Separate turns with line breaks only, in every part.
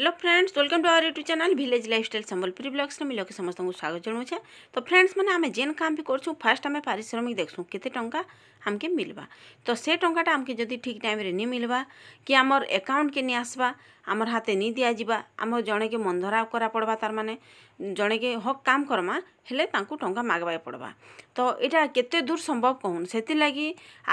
hello friends welcome to our YouTube channel village lifestyle Sambalpuri ব্লগসরে মুই লোক সমস্ত স্বাগত জনাওছে তো ফ্রেন্ডস মানে আমি যেন কাম বি করছু ফার্স্ট আমি পারিশ্রমিক দেখছু কেতে টঙ্কা আমকে মিলবা তো সে টঙ্কাটা আমকে যদি ঠিক টাইমে নি মিলবা কি আমার একাউন্টকে নি আসবা আমার হাতে নি দিয়া ଯିବା ଆମ ଜଣେକେ ମନ୍ଧରା କରା ପଡ଼ବା ତାର୍ମାନେ ଜଣେକେ ହକ୍ କାମ୍ କର୍ମା ହେଲେ ତାଙ୍କୁ ଟଙ୍କା ମାଗ୍ବାକେ ପଡ଼୍ବା ତ ଇଟା କେତେ ଦୂର ସମ୍ଭବ କହୁନ୍ ସେଥିର୍ଲାଗି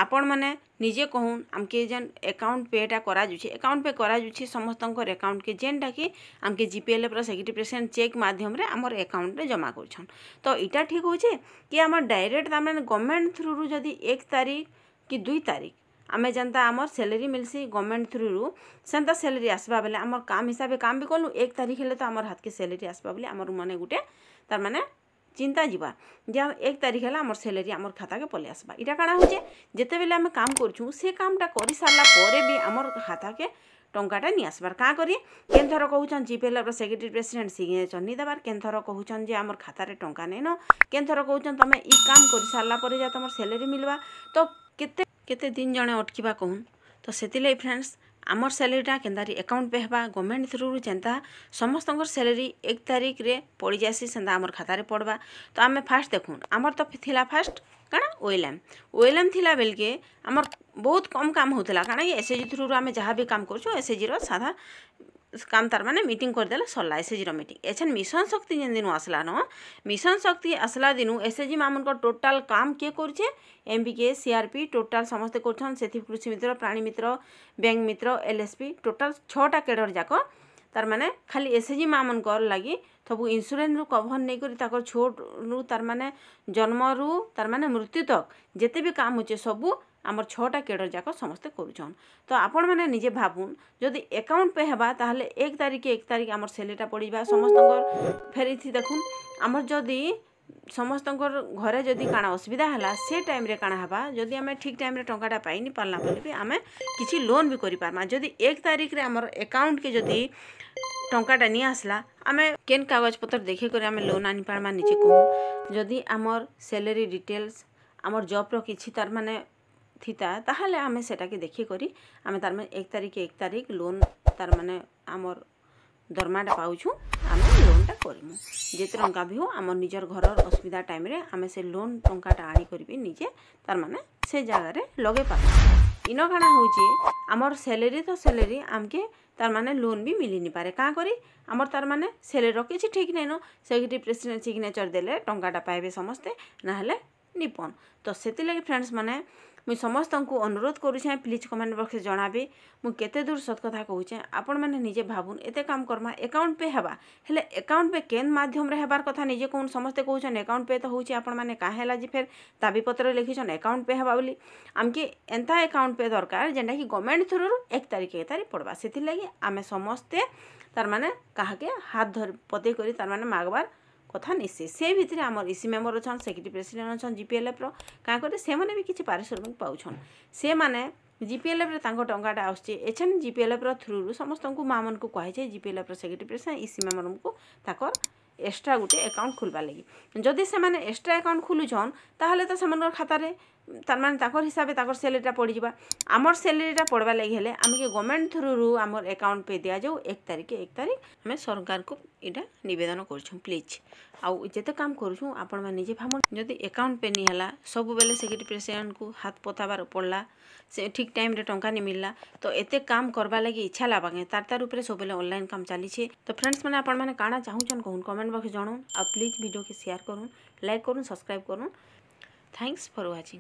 ଆପଣମାନେ ନିଜେ କହୁନ୍ ଆମ୍କେ ଯେନ୍ ଏକାଉଣ୍ଟ ପେ'ଟା କରାଯାଉଛି ଏକାଉଣ୍ଟ ପେ କରାଯାଉଛି ସମସ୍ତଙ୍କର ଏକାଉଣ୍ଟକେ ଯେନ୍ଟାକି ଆମ୍କେ ଜି ପି ଏଲ୍ ପୁରା ସେଭେଣ୍ଟି ପରସେଣ୍ଟ ଚେକ୍ ମାଧ୍ୟମରେ ଆମର ଏକାଉଣ୍ଟରେ ଜମା କରୁଛନ୍ ତ ଇଟା ଠିକ୍ ହେଉଛେ କି ଆମର ଡାଇରେକ୍ଟ ତାମାନେ ଗଭର୍ଣ୍ଣମେଣ୍ଟ ଥ୍ରୁରୁ ଯଦି ଏକ ତାରିଖ କି ଦୁଇ ତାରିଖ ଆମେ ଯେନ୍ତା ଆମର୍ ସେଲେରୀ ମିଲ୍ସି ଗଭର୍ଣ୍ଣମେଣ୍ଟ ଥ୍ରୁରୁ ସେନ୍ତା ସେଲେରୀ ଆସ୍ବା ବେଲେ ଆମର୍ କାମ୍ ହିସାବେ କାମ୍ ବି କଲୁ ଏକ ତାରିଖ ହେଲେ ତ ଆମର୍ ହାତକେ ସେଲେରୀ ଆସ୍ବା ବୋଲି ଆମର୍ ମନେ ଗୁଟେ ତାର୍ମାନେ ଚିନ୍ତା ଯିବା ଯେ ଏକ ତାରିଖ ହେଲା ଆମର୍ ସେଲେରୀ ଆମର୍ ଖାତାକେ ପଲେଇ ଆସ୍ବା ଇଟା କାଣା ହଉଛେ ଯେତେବେଲେ ଆମେ କାମ କରୁଛୁଁ ସେ କାମଟା କରିସାରିଲା ପରେ ବି ଆମର୍ ଖାତାକେ ଟଙ୍କାଟା ନି ଆସ୍ବାର୍ କାଁ କରି କେନ୍ ଥର କହୁଛନ୍ ଜିପେ ଲେବ୍ର ସେକ୍ରେଟେରୀ ପ୍ରେସିଡେଣ୍ଟ ସିଗ୍ନେଚର୍ ନି ଦେବାର୍ କେନ୍ ଥର କହୁଛନ୍ ଯେ ଆମର୍ ଖାତାରେ ଟଙ୍କା ନେଇନ କେନ୍ ଥର କହୁଛନ୍ ତମେ ଇ କାମ କରିସାରିଲା ପରେ ଯା ତମର୍ ସେଲେରୀ ମିଲ୍ବା ତ କେତେ କେତେ ଦିନ ଜଣେ ଅଟକିବା କହୁନ୍ ତ ସେଥିର୍ଲାଗି ଫ୍ରେଣ୍ଡସ୍ ଆମର ସାଲେରୀଟା କେନ୍ତାରି ଏକାଉଣ୍ଟ ପେ ହେବା ଗଭର୍ଣ୍ଣମେଣ୍ଟ ଥ୍ରୁରୁ ଯେନ୍ତା ସମସ୍ତଙ୍କର ସାଲେରୀ ଏକ ତାରିଖରେ ପଡ଼ିଯାଏସି ସେନ୍ତା ଆମର ଖାତାରେ ପଡ଼ବା ତ ଆମେ ଫାଷ୍ଟ ଦେଖୁନ୍ ଆମର ତ ଥିଲା ଫାଷ୍ଟ କାଣା ଓଏଲ୍ଏମ୍ ଓଏଲ୍ଏମ୍ ଥିଲା ବେଲକେ ଆମର ବହୁତ କମ୍ କାମ ହେଉଥିଲା କାଣା କି ଏସ୍ଏଚ୍ଜି ଥ୍ରୁରୁ ଆମେ ଯାହା ବି କାମ କରୁଛୁ ଏସ୍ଏଚ୍ଜିର ସାଧା কাম তার মানে ମିଟିଂ କରିଦେଲେ ସରିଲା ଏସ୍ ଏଚ୍ଜିର ମିଟିଂ ଏଛେନ୍ ମିଶନ ଶକ୍ତି ଯେନ୍ ଦିନୁ ଆସଲାନ ମିଶନ ଶକ୍ତି ଆସଲା ଦିନୁ ଏସ୍ ଏଚ୍ ଜି ମାନଙ୍କର ଟୋଟାଲ କାମ କିଏ କରୁଛେ M B K C R P total ସମସ୍ତେ କରୁଛନ୍ ସେଥି କୃଷି ମିତ୍ର ପ୍ରାଣୀ ମିତ୍ର ବ୍ୟାଙ୍କ ମିତ୍ର ଏଲ୍ ଏସ୍ ପି ଟୋଟାଲ ଛଅଟା କେଡ଼ର ଯାକ ତାର ମାନେ ଖାଲି ଏସ୍ ଏଚ୍ ଜି ମାମାନଙ୍କର ଲାଗି ସବୁ ଇନ୍ସୁରାନ୍ସରୁ କଭର ନେଇକରି ତାଙ୍କର ଛୋଟରୁ ତାର ମାନେ ଜନ୍ମରୁ ତାର ମାନେ ମୃତ୍ୟୁ ତକ୍ ଯେତେ ବି କାମ ଅଛେ ସବୁ আমার ছটা কেডর যাক সমস্তে করুছন তো আপন মানে নিজে ভাবুন যদি একাউন্ট পে হবা তাহলে এক তারিখে এক তারিখ আমার স্যালেরিটা পড়া সমস্ত ফেরিছি দেখুন আমার যদি ସମସ୍ତଙ୍କର ଘରେ ଯଦି କାଣା ଅସୁବିଧା ହେଲା ସେ ଟାଇମ୍ରେ କାଣା ହେବା ଯଦି ଆମେ ଠିକ୍ ଟାଇମ୍ରେ ଟଙ୍କାଟା ପାଇନି ପାରିଲା ବୋଲି ବି ଆମେ କିଛି ଲୋନ୍ ବି କରିପାର୍ମା ଯଦି ଏକ ତାରିଖରେ ଆମର ଆକାଉଣ୍ଟକେ ଯଦି ଟଙ୍କାଟା ନି ଆସିଲା ଆମେ କେନ୍ କାଗଜପତ୍ର ଦେଖିକରି ଆମେ ଲୋନ୍ ଆଣିପାର୍ମା ନିଜେ କହୁ ଯଦି ଆମର ସେଲେରୀ ଡିଟେଲ୍ସ ଆମର ଜବ୍ର କିଛି ତାର ମାନେ থিতা ତାହେଲେ ଆମେ ସେଟାକେ ଦେଖିକରି ଆମେ ତାର୍ମାନେ ଏକ ତାରିଖ ଏକ ତାରିଖ ଲୋନ୍ ତାର୍ମାନେ ଆମର୍ ଦରମାଟା ପାଉଛୁ ଆମେ ଲୋନ୍ଟା କରିମୁ ଯେତେ ଟଙ୍କା ବି ହଉ ଆମର ନିଜର ଘରର ଅସୁବିଧା ଟାଇମ୍ରେ ଆମେ ସେ ଲୋନ୍ ଟଙ୍କାଟା ଆଣିକରି ବି ନିଜେ ତାର୍ମାନେ ସେ ଜାଗାରେ ଲଗେଇ ପାର୍ମୁ ଇନ କାଣା ହଉଛେ ଆମର ସେଲେରୀ ତ ସେଲେରୀ ଆମକେ ତାର୍ମାନେ ଲୋନ୍ ବି ମିଲିନି ପାରେ କାଁ କରି ଆମର ତାର୍ମାନେ ସେଲେରୀର କିଛି ଠିକ୍ ନାଇଁନ ସେଠି ପ୍ରେସିଡେଣ୍ଟ ସିଗ୍ନେଚର୍ ଦେଲେ ଟଙ୍କାଟା ପାଇବେ ସମସ୍ତେ ନହେଲେ নিপন তো সেতিলাগি ফ্রেন্ডস মানে মুই সমস্ত অনুরোধ করুছে প্লিজ কমেন্ট বক্সে জনাবে মু কেতে দূর সত কথা কହୁছে আপন মানে নিজে ভাবুন এতে কাম করমা একাউন্ট পে হবা হলে একাউন্ট পে কেন মাধ্যমে হবার কথা নিজে কোন সমস্তে কହୁছেন একাউন্ট পে তো হচ্ছে আপন মানে কাঁ হেলা যে ফের দাবিপত্র লিখিছন একাউন্ট পে হবা বলি আমকে এন্তা একাউন্ট পে দরকার যেটা কি গভর্নমেন্ট থ্রু এক তারিখ এক তারিখ পড়বা সেগি আমি সমস্তে তার মানে কাহাকে হাত ধর পতে করে তার মানে মাগবার কথা ନିଶ୍ଚେ ସେ ଭିତରେ ଆମର ଇ ସି ମେମ୍ବର ଅଛନ୍ ସେକ୍ରେଟେରୀ ପ୍ରେସିଡେଣ୍ଟ ଅଛନ୍ ଜିପିଏଲ୍ଏଫ୍ର କାଁ କରି ସେମାନେ ବି କିଛି ପାରିଶ୍ରମିକ ପାଉଛନ୍ ସେମାନେ ଜିପିଏଲ୍ଏଫ୍ରେ ତାଙ୍କ ଟଙ୍କାଟା ଆସୁଛି ଏଚ୍ ଏନ୍ ଜିପିଏଲ୍ଏଫ୍ର ଥ୍ରୁରୁ ସମସ୍ତଙ୍କୁ ମା'ମାନଙ୍କୁ କୁହାଯାଇଛି ଜିପିଏଲ୍ଏଫ୍ର ସେକ୍ରେଟେରୀ ପ୍ରେସିଡେଣ୍ଟ ଇ ସି ମେମ୍ବରଙ୍କୁ ତାଙ୍କର ଏକ୍ସଟ୍ରା ଗୋଟେ ଆକାଉଣ୍ଟ ଖୋଲିବାର୍ ଲାଗି ଯଦି ସେମାନେ ଏକ୍ସଟ୍ରା ଆକାଉଣ୍ଟ ଖୋଲୁଛନ୍ ତାହେଲେ ତ ସେମାନଙ୍କର ଖାତାରେ ତାମାନେ ତାଙ୍କର ହିସାବରେ ତାଙ୍କର ସାଲେରୀଟା ପଡ଼ିଯିବା ଆମର ସାଲେରୀଟା ପଡ଼ବାର୍ ଲାଗି ହେଲେ ଆମକେ ଗଭର୍ଣ୍ଣମେଣ୍ଟ ଥ୍ରୁରୁ ଆମର ଆକାଉଣ୍ଟ ପେ ଦିଆଯାଉ ଏକ ତାରିଖ ଏକ ତାରିଖ ଆମେ ସରକାରକୁ ଏଇଟା ନିବେଦନ କରୁଛୁ ପ୍ଲିଜ୍ ଆଉ ଯେତେ କାମ କରୁଛୁ ଆପଣମାନେ ନିଜେ ଭାବନ୍ତୁ ଯଦି ଆକାଉଣ୍ଟ ପେ ନି ହେଲା ସବୁବେଳେ ସେକ୍ରେଟାରୀ ପ୍ରେସିଡେଣ୍ଟକୁ ହାତ ପତାବାର ପଡ଼ଲା ସେ ଠିକ୍ ଟାଇମ୍ରେ ଟଙ୍କା ନି ମିଳିଲା ତ ଏତେ କାମ କରବାର୍ ଲାଗି ଇଚ୍ଛା ଲାଗ୍ବା କାଁ ତାର ତାର ଉପରେ ସବୁବେଳେ ଅନଲାଇନ୍ କାମ ଚାଲିଛି ତ ଫ୍ରେଣ୍ଡସ୍ ମାନେ ଆପଣମାନେ କାଣା ଚାହୁଁଛନ୍ କହୁନ୍ କମେଣ୍ଟ कमेंट बक्स जनाऊ आ प्लीज़ भिडियो के शेयर करूँ लाइक करूँ सब्सक्राइब करूँ थैंक्स फॉर वाचिंग